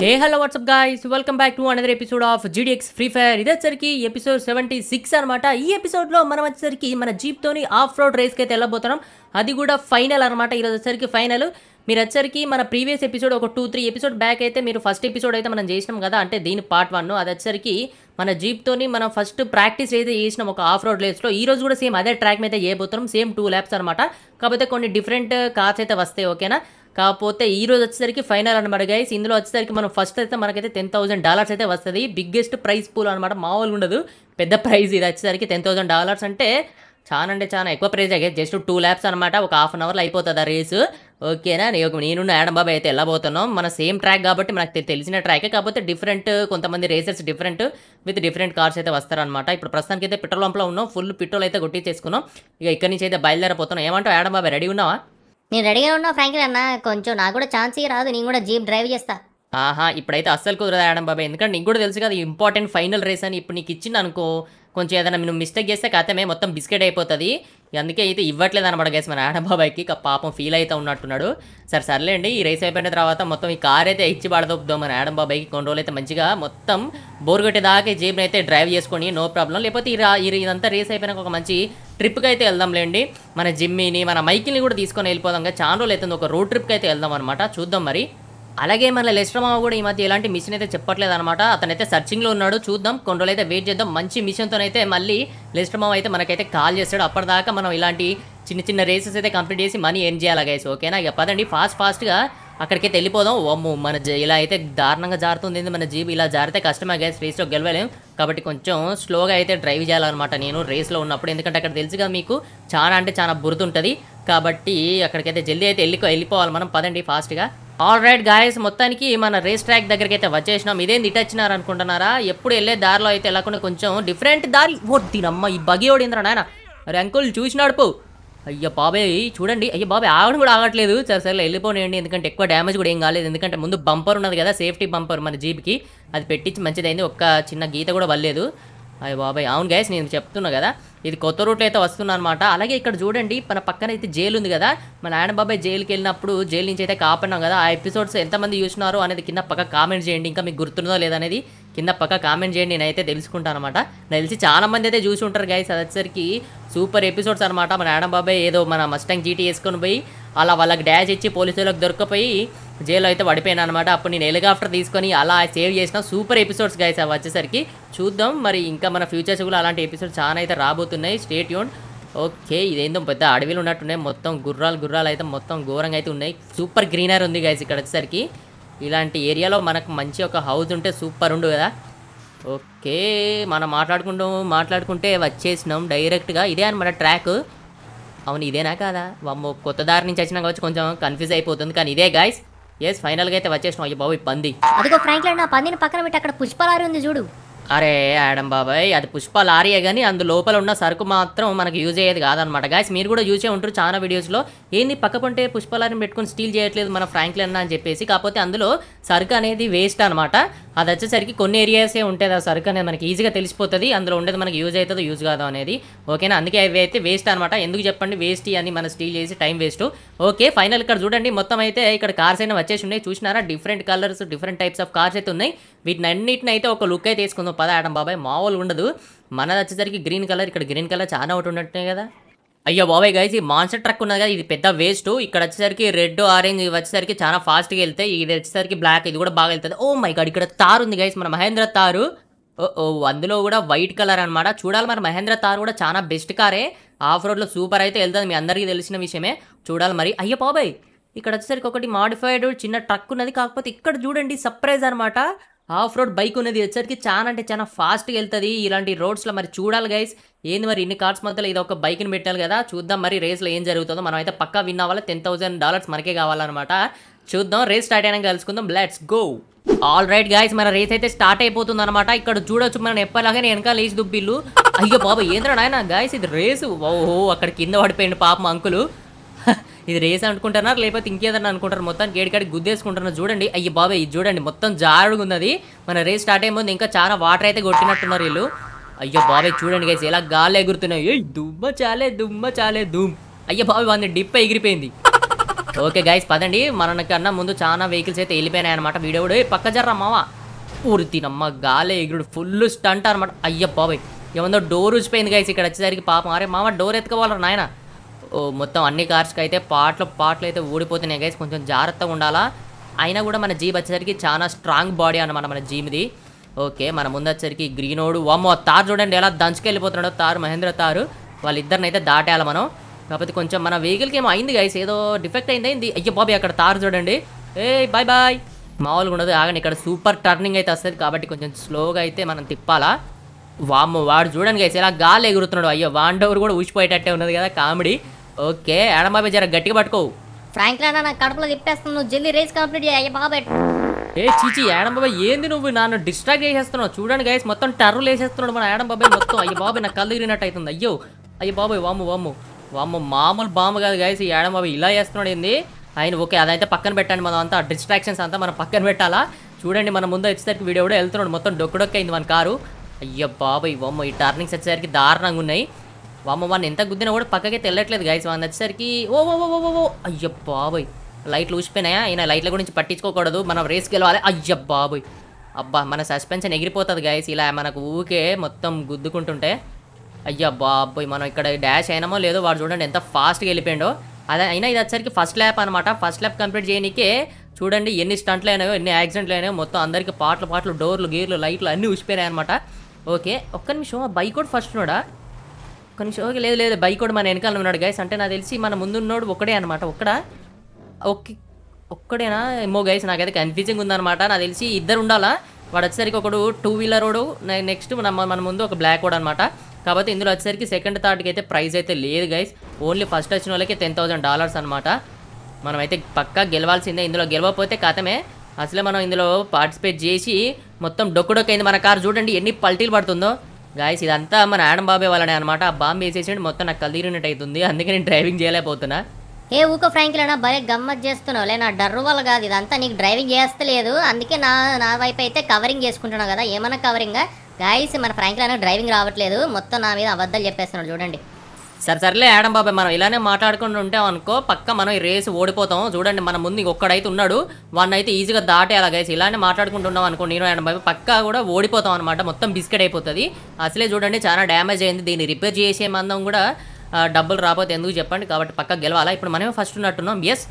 hey hello what's up guys welcome back to another episode of GDX Free Fire ఇదేసరికి episode seventy six అనమాట ఈ ఎపిసోడ్లో మనం వచ్చేసరికి మన జీప్తోని ఆఫ్ రోడ్ రేస్కి అయితే వెళ్ళబోతున్నాం అది కూడా ఫైనల్ అనమాట ఈరోజు వచ్చేసరికి ఫైనల్ మీరు వచ్చేసరికి మన ప్రీవియస్ ఎపిసోడ్ ఒక టూ త్రీ ఎపిసోడ్ బ్యాక్ అయితే మీరు ఫస్ట్ ఎపిసోడ్ అయితే మనం చేసినాం కదా అంటే దీని పార్ట్ వన్ అది వచ్చేసరికి మన జీప్తోని మనం ఫస్ట్ ప్రాక్టీస్ అయితే చేసినాం ఒక ఆఫ్ రోడ్ రేస్లో ఈ రోజు కూడా సేమ్ అదే ట్రాక్ మీద చేయబోతున్నాం సేమ్ టూ ల్యాబ్స్ అనమాట కాకపోతే కొన్ని డిఫరెంట్ కార్స్ అయితే వస్తాయి ఓకేనా కాకపోతే ఈ రోజు వచ్చేసరికి ఫైనల్ అనమాట గైస్ ఇందులో వచ్చేసరికి మనం ఫస్ట్ అయితే మనకైతే టెన్ థౌసండ్ డాలర్స్ అయితే వస్తుంది బిగ్గెస్ట్ ప్రైస్ పూల్ అనమాట మామూలుగా ఉండదు పెద్ద ప్రైజ్ ఇది వచ్చేసరికి టెన్ థౌసండ్ డాలర్స్ అంటే చాలా అంటే చాలా ఎక్కువ ప్రైజ్ అయ్యేది జస్ట్ టూ ల్యాబ్స్ అనమాట ఒక హాఫ్ అన్ అవర్లో అయిపోతుంది ఆ రేసు ఓకేనా నేను యాడమ్ బాబాయ్ అయితే వెళ్ళబోతున్నాం మన సేమ్ ట్రాక్ కాబట్టి మనకు తెలిసిన ట్రాకే కాకపోతే డిఫరెంట్ కొంతమంది racers different with different cars అయితే వస్తారనమాట ఇప్పుడు ప్రస్తుతానికి అయితే పెట్రోల్ పంప్లో ఉన్నాం ఫుల్ పెట్రోల్ అయితే కొట్టించేసుకున్నాం ఇక ఇక్కడి నుంచి అయితే బయలుదేరపోతున్నాం ఏమంటావు యాడమ్ బాబాయ్ రెడీ ఉన్నావా నేను రెడీగా ఉన్నా ఫ్రాంక్లీ అన్న కొంచెం నాకు కూడా ఛాన్స్ రాదు నేను కూడా జీప్ డ్రైవ్ చేస్తా ఆహా ఇప్పుడైతే అస్సలు ఆడం బాబాయ్ ఎందుకంటే నీకు కూడా తెలుసు కదా ఇంపార్టెంట్ ఫైనల్ రేస్ అని ఇప్పుడు నీకు ఇచ్చింది అనుకో కొంచెం ఏదైనా నువ్వు మిస్టేక్ చేస్తే కథమే మొత్తం బిస్కెట్ అయిపోతుంది అందుకే అయితే ఇవ్వట్లేదు అనమాట గేస్ మన బాబాయ్కి పాపం ఫీల్ అయితే ఉన్నట్టున్నాడు సరే సర్లేండి ఈ రేస్ అయిపోయిన తర్వాత మొత్తం ఈ కార్ అయితే ఇచ్చి పడదొప్పుదాం మన బాబాయ్కి కొన్ని రోజులు అయితే మంచిగా మొత్తం బోర్ కొట్టేదాకా జేబుని అయితే డ్రైవ్ చేసుకొని నో ప్రాబ్లం లేకపోతే ఇదంతా రేస్ అయిపోయినాక ఒక మంచి ట్రిప్కి అయితే వెళ్దాంలేండి మన జిమ్మీని మన మైకిల్ని కూడా తీసుకొని వెళ్ళిపోదాం చాలా రోజులు అవుతుంది ఒక రోడ్ ట్రిప్కి అయితే వెళ్దాం అనమాట చూద్దాం మరి అలాగే మన లక్ష్మమావ కూడా ఈ మధ్య ఎలాంటి మిషన్ అయితే చెప్పట్లేదు అనమాట అతనైతే సర్చింగ్లో ఉన్నాడు చూద్దాం కొన్ని రోజులు అయితే వెయిట్ చేద్దాం మంచి అయితే మళ్ళీ లక్ష్మమావ అయితే మనకైతే కాల్ చేస్తాడు అప్పటిదాకా మనం ఇలాంటి చిన్న చిన్న రేసెస్ అయితే కంప్లీట్ చేసి మనీ ఎర్న్ చేయాలి గైస్ ఓకేనా ఇక పదండి ఫాస్ట్ ఫాస్ట్గా అక్కడికైతే వెళ్ళిపోదాం ఓమ్ము మన ఇలా అయితే దారుణంగా జారుతుంది మన జీబు ఇలా జారితే కష్టమే గైస్ రేస్లో గెలవలేం కాబట్టి కొంచెం స్లోగా అయితే డ్రైవ్ చేయాలన్నమాట నేను రేస్లో ఉన్నప్పుడు ఎందుకంటే అక్కడ తెలుసుగా మీకు చాలా అంటే చాలా బురుతుంటుంది కాబట్టి అక్కడికైతే జల్దీ అయితే వెళ్ళి వెళ్ళిపోవాలి మనం పదండి ఫాస్ట్గా ఆల్ రైట్ గాయస్ మొత్తానికి మన రేస్ ట్రాక్ దగ్గరికి అయితే వచ్చేసినాం ఇదేం ఇటచ్చినారు అనుకుంటున్నారా ఎప్పుడు వెళ్ళే దారిలో అయితే వెళ్ళకుండా కొంచెం డిఫరెంట్ దారి ఓ దీనమ్మ ఈ బగి ఓడిందిరా నాయన అరే అంకుల్ చూసినాడు పో అయ్యో బాబాయ్ చూడండి అయ్యో బాబాయ్ ఆగడం కూడా ఆగట్లేదు సరే సరే వెళ్ళిపోనియండి ఎందుకంటే ఎక్కువ డ్యామేజ్ కూడా ఏం కాలేదు ఎందుకంటే ముందు బంపర్ ఉన్నది కదా సేఫ్టీ బంపర్ మన జీప్కి అది పెట్టించి మంచిదైంది ఒక్క చిన్న గీత కూడా వల్లేదు అయ్యో బాబాయ్ అవును గైస్ నేను చెప్తున్నా కదా ఇది కొత్త రూట్లో అయితే వస్తున్నా అనమాట అలాగే ఇక్కడ చూడండి మన పక్కన అయితే జైలు ఉంది కదా మన నాయన బాబాయ్ జైలుకి వెళ్ళినప్పుడు జైలు నుంచి అయితే కాపాడినాం కదా ఆ ఎపిసోడ్స్ ఎంతమంది చూసినారో అనేది కింద పక్క కామెంట్ చేయండి ఇంకా మీకు గుర్తుందో లేదనేది కింద పక్క కామెంట్ చేయండి నేనైతే తెలుసుకుంటాను అనమాట తెలిసి చాలా మంది అయితే చూసి ఉంటారు గైస్ అది వచ్చేసరికి సూపర్ ఎపిసోడ్స్ అనమాట మన ఆడం బాబాయ్ ఏదో మన మస్టాంగ్ జీటీ వేసుకొని పోయి అలా వాళ్ళకి డ్యాష్ ఇచ్చి పోలీసులకు దొరకపోయి జైల్లో అయితే పడిపోయాను అనమాట అప్పుడు నేను హెలికాప్టర్ తీసుకొని అలా సేవ్ చేసిన సూపర్ ఎపిసోడ్స్ గైస్ అవి వచ్చేసరికి చూద్దాం మరి ఇంకా మన ఫ్యూచర్స్ కూడా అలాంటి ఎపిసోడ్స్ చాలా అయితే రాబోతున్నాయి స్టేట్ యూన్ ఓకే ఇదేందో పెద్ద అడవిలు ఉన్నట్టున్నాయి మొత్తం గుర్రాలు గుర్రాలు అయితే మొత్తం ఘోరంగా అయితే ఉన్నాయి సూపర్ గ్రీనర్ ఉంది గైస్ ఇక్కడ వచ్చేసరికి ఇలాంటి ఏరియాలో మనకు మంచి ఒక హౌస్ ఉంటే సూపర్ ఉండు కదా ఓకే మనం మాట్లాడుకుంటూ మాట్లాడుకుంటే వచ్చేసినాం డైరెక్ట్గా ఇదే అనమాట ట్రాక్ అవును ఇదేనా కాదా వమ్మ కొత్త దారి నుంచి వచ్చినా కావచ్చు కొంచెం కన్ఫ్యూజ్ అయిపోతుంది కానీ ఇదే గాయస్ ఎస్ ఫైనల్గా అయితే వచ్చేసిన బాబు ఈ పంది అదిగో ఫ్రాంక్లైన్ నా పందిని పక్కన పెట్టి అక్కడ పుష్పలారి ఉంది చూడు అరే ఆడం బాబాయ్ అది పుష్ప లారీయే కానీ అందు లోపల ఉన్న సరుకు మాత్రం మనకు యూజ్ అయ్యేది కాదనమాట గాయస్ మీరు కూడా యూజ్ ఉంటారు చాలా వీడియోస్లో ఏంది పక్కకుంటే పుష్ప లారీని పెట్టుకుని స్టీల్ చేయట్లేదు మన అన్న అని చెప్పేసి కాకపోతే అందులో సరుకు అనేది వేస్ట్ అనమాట అది వచ్చేసరికి కొన్ని ఏరియాసే ఉంటుంది ఆ సరుకు అనేది మనకి ఈజీగా తెలిసిపోతుంది అందులో ఉండేది మనకి యూజ్ అవుతుందో యూజ్ కాదో అనేది ఓకేనా అందుకే అవి అయితే వేస్ట్ అనమాట ఎందుకు చెప్పండి వేస్ట్ అని మన స్టీల్ చేసి టైం వేస్ట్ ఓకే ఫైనల్ ఇక్కడ చూడండి మొత్తం అయితే ఇక్కడ కార్స్ అయినా వచ్చేసి ఉన్నాయి చూసినారా different colours different types of cars అయితే ఉన్నాయి వీటిని అయితే ఒక లుక్ అయితే తీసుకుందాం పద ఆడం బాబాయ్ మామూలు ఉండదు మనది వచ్చేసరికి గ్రీన్ కలర్ ఇక్కడ గ్రీన్ కలర్ చాలా ఒకటి ఉన్నట్టే కదా అయ్యో బాబాయ్ గైస్ ఈ మాన్సర్ ట్రక్ ఉన్నది కదా ఇది పెద్ద వేస్ట్ ఇక్కడ వచ్చేసరికి రెడ్ ఆరెంజ్ ఇవి వచ్చేసరికి చాలా ఫాస్ట్గా వెళ్తాయి ఇది వచ్చేసరికి బ్లాక్ ఇది కూడా బాగా వెళ్తుంది ఓ మై గడ్ ఇక్కడ తారు ఉంది గైస్ మన మహేంద్ర తారు ఓ అందులో కూడా వైట్ కలర్ అనమాట చూడాలి మరి మహేంద్ర తార్ కూడా చాలా బెస్ట్ కారే ఆఫ్ రోడ్లో సూపర్ అయితే వెళ్తుంది మీ అందరికీ తెలిసిన విషయమే చూడాలి మరి అయ్యో బాబాయ్ ఇక్కడ వచ్చేసరికి ఒకటి మాడిఫైడ్ చిన్న ట్రక్ ఉన్నది కాకపోతే ఇక్కడ చూడండి సర్ప్రైజ్ అనమాట ఆఫ్ రోడ్ బైక్ ఉన్నది వచ్చేసరికి చాలా అంటే చాలా ఫాస్ట్గా వెళ్తుంది ఇలాంటి రోడ్స్లో మరి చూడాలి గైస్ ఏంది మరి ఇన్ని కార్స్ మధ్యలో ఇది ఒక బైక్ని పెట్టాలి కదా చూద్దాం మరి రేస్లో ఏం జరుగుతుందో మనం అయితే పక్కా విన్ అవ్వాలి టెన్ థౌసండ్ డాలర్స్ మనకే కావాలన్నమాట చూద్దాం రేస్ స్టార్ట్ అయినా కలుసుకుందాం let's go all right guys మన రేస్ అయితే స్టార్ట్ అయిపోతుంది అనమాట ఇక్కడ చూడొచ్చు మనం నేను వెనకాల లేచి దుబ్బిల్లు అయ్యో బాబు ఏంద్రా నాయన గాయస్ ఇది రేసు ఓహో అక్కడ కింద పడిపోయింది పాపం అంకులు ఇది రేస్ అనుకుంటున్నారు లేకపోతే ఇంకేదన్నా అనుకుంటారు మొత్తం గేడికాడి గుద్దేసుకుంటున్నారు చూడండి అయ్యి బాబాయ్ ఇది చూడండి మొత్తం జారుడుగా ఉన్నది మన రేస్ స్టార్ట్ అయిపోయింది ఇంకా చాలా వాటర్ అయితే కొట్టినట్టున్నారు వీళ్ళు అయ్యో బాబాయ్ చూడండి గైస్ ఎలా గాలి ఎగురుతున్నాయి ఏ దుమ్మ చాలే దుమ్మ చాలే దుమ్ అయ్యో బాబాయ్ వాడిని డిప్ ఎగిరిపోయింది ఓకే గైస్ పదండి మనకన్నా ముందు చాలా వెహికల్స్ అయితే వెళ్ళిపోయినాయి అనమాట వీడియో కూడా పక్క జర్రా మావా ఊరితినమ్మ గాలి ఎగురుడు ఫుల్ స్టంట్ అనమాట అయ్య బాబాయ్ ఏమందో డోర్ ఉచిపోయింది గైస్ ఇక్కడ వచ్చేసరికి పాపం అరే మామ డోర్ ఎత్తుకోవాలరా నాయన మొత్తం అన్ని కార్స్కి అయితే పాటలు పాటలు అయితే ఊడిపోతున్నాయి గైస్ కొంచెం జాగ్రత్తగా ఉండాలా అయినా కూడా మన జీబ్ వచ్చేసరికి చాలా స్ట్రాంగ్ బాడీ అనమాట మన జీమ్ది ఓకే మన ముందొచ్చేసరికి గ్రీనోడు వామ్మో తార్ చూడండి ఎలా దంచుకెళ్ళిపోతున్నాడో తారు మహేంద్ర తారు వాళ్ళిద్దరిని అయితే దాటాలి మనం కాకపోతే కొంచెం మన వెహికల్కి ఏమో అయింది గైస్ ఏదో డిఫెక్ట్ అయింది అయ్యో బాబీ అక్కడ తారు చూడండి ఏ బాయ్ బాయ్ మామూలుగా ఉండదు ఆగండి ఇక్కడ సూపర్ టర్నింగ్ అయితే వస్తుంది కాబట్టి కొంచెం స్లోగా అయితే మనం తిప్పాలా వామ్మ వాడు చూడండి గైస్ ఇలా గాలి ఎగురుతున్నాడు అయ్యో వాండోవర్ కూడా ఊసిపోయేటట్టే ఉన్నది కదా కామెడీ ఓకే ఆడమాబి జర గట్టిగా పట్టుకో ఫ్రాంక్లీ నా కడపలో కడుపులో తిప్పేస్తాను నువ్వు జల్లి రేస్ కంప్లీట్ చేయ బాబాయ్ ఏ చీచి యాడం బాబాయ్ ఏంది నువ్వు నన్ను డిస్ట్రాక్ట్ చేసేస్తున్నావు చూడండి గైస్ మొత్తం టర్రులు వేసేస్తున్నాడు మన యాడం బాబాయ్ మొత్తం అయ్యి బాబాయ్ నాకు కళ్ళు తిరిగినట్టు అవుతుంది అయ్యో అయ్యో బాబాయ్ వామ్ము వామ్ము వామ్ము మామూలు బాంబు కాదు గైస్ ఈ యాడం బాబాయ్ ఇలా చేస్తున్నాడు ఏంది ఆయన ఓకే అదైతే పక్కన పెట్టండి మనం అంతా డిస్ట్రాక్షన్స్ అంతా మనం పక్కన పెట్టాలా చూడండి మన ముందు వచ్చేసరికి వీడియో కూడా వెళ్తున్నాడు మొత్తం డొక్కడొక్క అయింది మన కారు అయ్యో బాబాయ్ బొమ్మ ఈ టర్నింగ్స్ వచ్చేసరికి దారుణంగా ఉన్నాయి వామ్మ వాడిని ఎంత గుద్దినా కూడా పక్కకి తెల్లట్లేదు గైస్ వాడిని వచ్చేసరికి ఓ ఓ ఓ ఓ అయ్య బాబోయ్ లైట్లు ఊసిపోయినాయా ఈయన లైట్ల గురించి పట్టించుకోకూడదు మనం రేస్ గెలవాలి అయ్య బాబోయ్ అబ్బా మన సస్పెన్షన్ ఎగిరిపోతుంది గాయస్ ఇలా మనకు ఊకే మొత్తం గుద్దుకుంటుంటే అయ్యా బాబోయ్ మనం ఇక్కడ డాష్ అయినామో లేదో వాడు చూడండి ఎంత ఫాస్ట్గా వెళ్ళిపోయాడో అదే అయినా ఇది వచ్చేసరికి ఫస్ట్ ల్యాప్ అనమాట ఫస్ట్ ల్యాప్ కంప్లీట్ చేయనికే చూడండి ఎన్ని స్టంట్లు అయినాయో ఎన్ని యాక్సిడెంట్లు అయినాయో మొత్తం అందరికీ పాటలు పాటలు డోర్లు గేర్లు లైట్లు అన్నీ ఊసిపోయినాయి అనమాట ఓకే ఒక్క నిమిషం ఆ బైక్ కూడా ఫస్ట్ ఉన్నాడా కొంచెం షోకి ఓకే లేదు లేదు బైక్ కూడా మన వెనకాల ఉన్నాడు గైస్ అంటే నాకు తెలిసి మన ముందున్నోడు ఒక్కడే అనమాట ఒక్కడ ఒక్కే ఒక్కడేనా ఏమో గైస్ నాకైతే కన్ఫ్యూజింగ్ ఉందనమాట నాకు తెలిసి ఇద్దరు ఉండాలా వాడు వచ్చేసరికి ఒకడు టూ వీలర్ రోడు నెక్స్ట్ మన మన ముందు ఒక బ్లాక్ కూడా అనమాట కాబట్టి ఇందులో వచ్చేసరికి సెకండ్ థర్డ్కి అయితే ప్రైజ్ అయితే లేదు గైస్ ఓన్లీ ఫస్ట్ వచ్చిన వాళ్ళకి టెన్ థౌసండ్ డాలర్స్ అనమాట మనమైతే పక్కా గెలవాల్సిందే ఇందులో గెలవకపోతే కథమే అసలే మనం ఇందులో పార్టిసిపేట్ చేసి మొత్తం డొక్కు డొక్కైంది మన కారు చూడండి ఎన్ని పల్టీలు పడుతుందో గాయస్ ఇదంతా మన ఆడం బాబే వాళ్ళనే అనమాట ఆ బాంబు వేసేసి మొత్తం నాకు కలిగినట్టు అవుతుంది అందుకే నేను డ్రైవింగ్ చేయలేకపోతున్నా ఏ ఫ్రాంక్ ఫ్రాంకిలేనా భలే గమ్మత్ చేస్తున్నావులే నా డర్రు వల్ల కాదు ఇదంతా నీకు డ్రైవింగ్ చేస్తలేదు అందుకే నా నా వైపు అయితే కవరింగ్ చేసుకుంటున్నావు కదా ఏమన్నా కవరింగ్ గాయస్ మన ఫ్రాంకిలేనా డ్రైవింగ్ రావట్లేదు మొత్తం నా మీద అబద్ధాలు చెప్పేస్తున్నాడు చూడండి సరే సర్లే ఆడం బాబాయ్ మనం ఇలానే మాట్లాడుకుంటూ ఉంటాం అనుకో పక్క మనం ఈ రేస్ ఓడిపోతాం చూడండి మన ముందు ఒక్కడైతే ఉన్నాడు వాడిని అయితే ఈజీగా దాటే అలా గైస్ ఇలానే మాట్లాడుకుంటున్నాం అనుకో నేను ఆడం బాబాయ్ పక్క కూడా ఓడిపోతాం అనమాట మొత్తం బిస్కెట్ అయిపోతుంది అసలే చూడండి చాలా డ్యామేజ్ అయింది దీన్ని రిపేర్ చేసే మందం కూడా డబ్బులు రాకపోతే ఎందుకు చెప్పండి కాబట్టి పక్క గెలవాలా ఇప్పుడు మనమే ఫస్ట్ ఉన్నట్టున్నాం ఎస్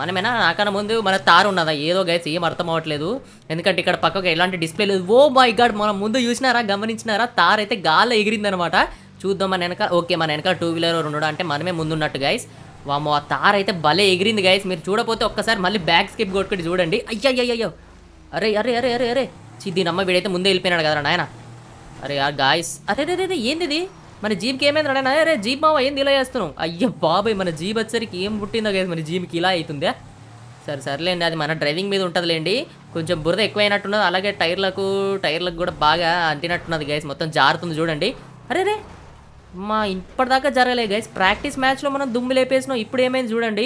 మనమేనా నాకన్నా ముందు మన తారు ఉన్నదా ఏదో గైస్ ఏం అర్థం అవ్వట్లేదు ఎందుకంటే ఇక్కడ పక్కకు ఎలాంటి డిస్ప్లే లేదు ఓ మై గాడ్ మనం ముందు చూసినారా గమనించినారా తారైతే అయితే గాల్లో ఎగిరిందనమాట చూద్దాం మన వెనక ఓకే మన వెనక టూ వీలర్ ఉండడం అంటే మనమే ముందున్నట్టు గైస్ వామో ఆ తార్ అయితే భలే ఎగిరింది గైస్ మీరు చూడపోతే ఒక్కసారి మళ్ళీ బ్యాక్ స్కిప్ కొట్టుకుంటే చూడండి అయ్యో అరే అరే అరే అరే అరే చిద్ది నమ్మ వీడైతే ముందే వెళ్ళిపోయినాడు కదా నాయన అరే ఆ గాయస్ అరే అదే అదే ఏంది మన జీబ్కి ఏమైంది నాయన అరే జీబ్ మావా ఏంది ఇలా చేస్తున్నాం అయ్యో బాబాయ్ మన జీబ్ వచ్చేసరికి ఏం పుట్టిందో గైస్ మన జీబ్కి ఇలా అవుతుందే సరే సర్లేండి అది మన డ్రైవింగ్ మీద ఉంటుందిలేండి కొంచెం బురద ఎక్కువైనట్టున్నది అలాగే టైర్లకు టైర్లకు కూడా బాగా అంటినట్టున్నది గైస్ మొత్తం జారుతుంది చూడండి అరే రే మా ఇప్పటిదాకా జరగలే గైస్ ప్రాక్టీస్ మ్యాచ్లో మనం దుమ్ము లేపేసినాం ఇప్పుడు ఏమైంది చూడండి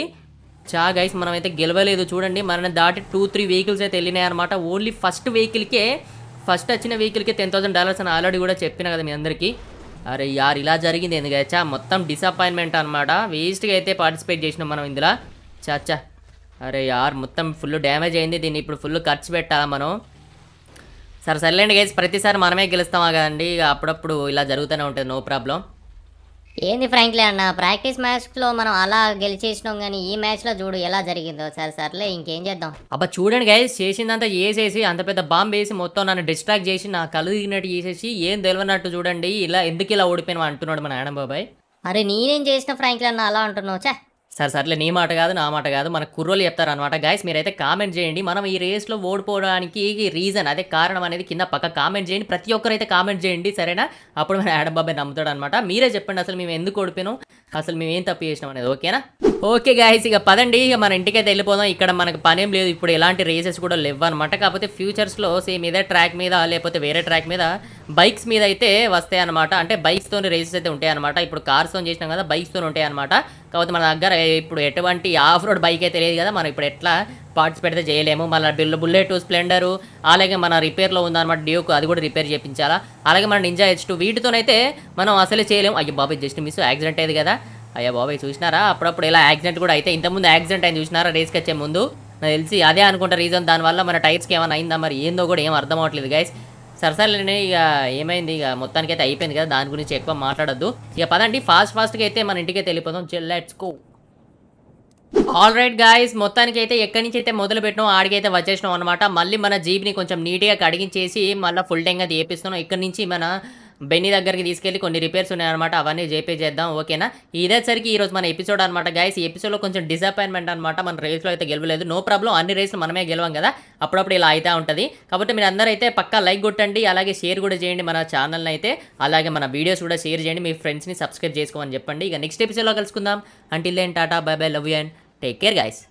చా గైస్ మనం అయితే గెలవలేదు చూడండి మనని దాటి టూ త్రీ వెహికల్స్ అయితే వెళ్ళినాయి అనమాట ఓన్లీ ఫస్ట్ వెహికల్కే ఫస్ట్ వచ్చిన వెహికల్కి టెన్ థౌసండ్ డాలర్స్ అని ఆల్రెడీ కూడా చెప్పిన కదా మీ అందరికీ అరే యార్ ఇలా జరిగింది ఎందుకు చా మొత్తం డిసప్పాయింట్మెంట్ అనమాట వేస్ట్గా అయితే పార్టిసిపేట్ చేసినాం మనం ఇందులో చాచా అరే యార్ మొత్తం ఫుల్ డ్యామేజ్ అయింది దీన్ని ఇప్పుడు ఫుల్ ఖర్చు పెట్టాలా మనం సరే సర్లేండి గైస్ ప్రతిసారి మనమే గెలుస్తామా కదండి ఇక అప్పుడప్పుడు ఇలా జరుగుతూనే ఉంటుంది నో ప్రాబ్లం ఏంది ఫ్రాంక్లీ అన్న ప్రాక్టీస్ మ్యాచ్లో మనం అలా గెలిచేసినాం కానీ ఈ మ్యాచ్లో చూడు ఎలా జరిగిందో సరే సర్లే ఇంకేం చేద్దాం అబ్బా చూడండి గాయ చేసిందంతా వేసేసి అంత పెద్ద బాంబ్ వేసి మొత్తం నన్ను డిస్ట్రాక్ట్ చేసి నా కళ్ళు దిగినట్టు చేసేసి ఏం తెలియనట్టు చూడండి ఇలా ఎందుకు ఇలా ఓడిపోయినా అంటున్నాడు మన ఆడం బాబాయ్ అరే నేనేం చేసిన ఫ్రాంక్లీ అన్న అలా అంటున్నావు చా సరే సర్లే నీ మాట కాదు నా మాట కాదు మన కుర్రోలు చెప్తారనమాట గాయస్ మీరైతే కామెంట్ చేయండి మనం ఈ రేస్లో ఓడిపోవడానికి రీజన్ అదే కారణం అనేది కింద పక్క కామెంట్ చేయండి ప్రతి ఒక్కరైతే కామెంట్ చేయండి సరేనా అప్పుడు మన యాడమ్ బాబాయ్ నమ్ముతాడు అనమాట మీరే చెప్పండి అసలు మేము ఎందుకు ఓడిపోయినాం అసలు మేము ఏం తప్పు చేసినాం అనేది ఓకేనా ఓకే గాయస్ ఇక పదండి ఇక మన ఇంటికైతే వెళ్ళిపోదాం ఇక్కడ మనకు పనేం లేదు ఇప్పుడు ఎలాంటి రేసెస్ కూడా లేవు అనమాట కాకపోతే ఫ్యూచర్స్లో సేమ్ ఇదే ట్రాక్ మీద లేకపోతే వేరే ట్రాక్ మీద బైక్స్ మీద అయితే వస్తాయి అనమాట అంటే బైక్స్తో రేసెస్ అయితే ఉంటాయి అనమాట ఇప్పుడు కార్స్తో చేసినాం కదా బైక్స్తో ఉంటాయి అనమాట కాబట్టి మన దగ్గర ఇప్పుడు ఎటువంటి ఆఫ్ రోడ్ బైక్ అయితే లేదు కదా మనం ఇప్పుడు ఎట్లా పార్టిసిపేట్ అయితే చేయలేము మన బిల్ బుల్లెట్ స్ప్లెండరు అలాగే మన రిపేర్లో ఉందన్నమాట డ్యూకు అది కూడా రిపేర్ చేయించాలా అలాగే మన నింజా హెచ్ టూ వీటితోనైతే మనం అసలే చేయలేము అయ్యో బాబాయ్ జస్ట్ మిస్ యాక్సిడెంట్ అయ్యేది కదా అయ్యా బాబాయ్ చూసినారా అప్పుడప్పుడు ఇలా యాక్సిడెంట్ కూడా అయితే ఇంతకుముందు యాక్సిడెంట్ అయింది చూసినారా రేస్కి వచ్చే ముందు నాకు తెలిసి అదే అనుకుంటా రీజన్ దానివల్ల మన టైర్స్కి ఏమైనా అయిందా మరి ఏందో కూడా ఏం అర్థం అవట్లేదు గైస్ సరసరలేనే ఇక ఏమైంది ఇక మొత్తానికి అయితే అయిపోయింది కదా దాని గురించి ఎక్కువ మాట్లాడద్దు ఇక పదండి ఫాస్ట్ ఫాస్ట్గా అయితే మన ఇంటికి అయితే వెళ్ళిపోదాం let's go all right guys మొత్తానికి అయితే ఎక్కడి నుంచి అయితే మొదలు పెట్టినాం ఆడికైతే వచ్చేసినాం అనమాట మళ్ళీ మన జీబ్ని కొంచెం నీట్గా కడిగించేసి మళ్ళీ ఫుల్ ట్యాంక్ అది వేపిస్తున్నాం ఇక్కడ నుంచి మన బెన్నీ దగ్గరికి తీసుకెళ్ళి కొన్ని రిపేర్స్ ఉన్నాయన్నమాట అవన్నీ జేపే చేద్దాం ఓకేనా ఇదేసరికి రోజు మన ఎపిసోడ్ అనమాట గాయస్ ఈ ఎపిసోడ్లో కొంచెం డిసప్పాయింట్మెంట్ అనమాట మన రేస్లో అయితే గెలవలేదు నో ప్రాబ్లం అన్ని రేస్లు మనమే గెలవం కదా అప్పుడప్పుడు ఇలా అయితే ఉంటుంది కాబట్టి మీరు అందరూ అయితే పక్కా లైక్ కొట్టండి అలాగే షేర్ కూడా చేయండి మన ఛానల్ని అయితే అలాగే మన వీడియోస్ కూడా షేర్ చేయండి మీ ఫ్రెండ్స్ని సబ్స్క్రైబ్ చేసుకోమని చెప్పండి ఇక నెక్స్ట్ ఎపిసోడ్లో కలుసుకుందాం until then tata bye bye love you and take care guys